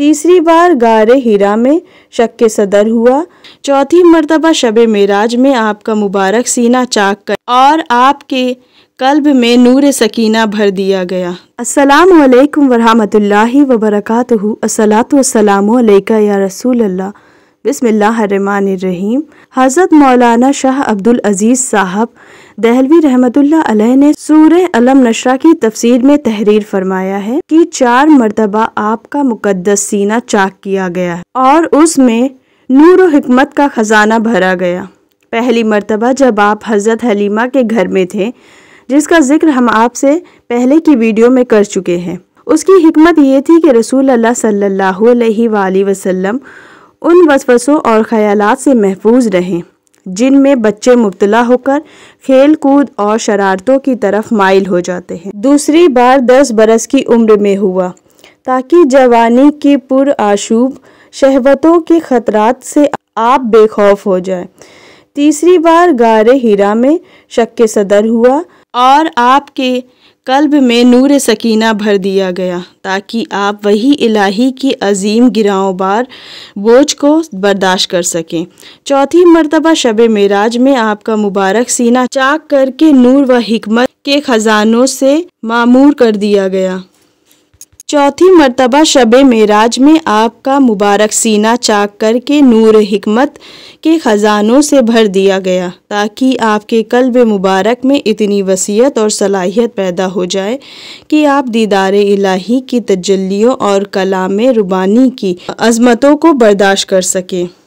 तीसरी बार गारे हीरा में शक के सदर हुआ चौथी मरतबा शब मेराज में आपका मुबारक सीना चाक कर और आपके कल्ब में नूर सकीना भर दिया गया अस्सलाम वालेकुम वरहमतुल्लाहि व बरकातुहू अस्सलातु वस्सलामु अलैका या रसूल अल्लाह बिसमीम हज़रत मौलाना शाह अब्दुल अज़ीज़ साहब दहलवी रहमतुल्लाह अलैह ने सूर्य अलम नशरा की तफसीर में तहरीर फरमाया है कि चार मरतबा आपका मुकद्दस सीना चाक किया गया और उसमें नूर हमत का ख़जाना भरा गया पहली मरतबा जब आप हज़रत हलीमा के घर में थे जिसका जिक्र हम आपसे पहले की वीडियो में कर चुके हैं उसकी हमत ये थी कि रसूल अल्लाह सल्लल्लाहु अलैहि वसल्लम उन वसवसों और ख्यालात से महफूज रहें जिनमें बच्चे मुबतला होकर खेल कूद और शरारतों की तरफ माइल हो जाते हैं दूसरी बार दस बरस की उम्र में हुआ ताकि जवानी के आशूब शहवतों के खतरात से आप बेखौफ हो जाए तीसरी बार गारे हीरा में शक के सदर हुआ और आपके कल्ब में नूर सकीना भर दिया गया ताकि आप वही इलाही की अजीम बार बोझ को बर्दाश्त कर सकें चौथी मरतबा शब मराज में आपका मुबारक सीना चाक करके नूर व हमत के ख़जानों से मामूर कर दिया गया चौथी मरतबा शब मेराज में आपका मुबारक सीना चाक करके नूर हमत के ख़ज़ानों से भर दिया गया ताकि आपके कल्ब मुबारक में इतनी वसीयत और सलाहियत पैदा हो जाए कि आप दीदार इलाही की तजलियों और कलाम रुबानी की अजमतों को बर्दाश्त कर सकें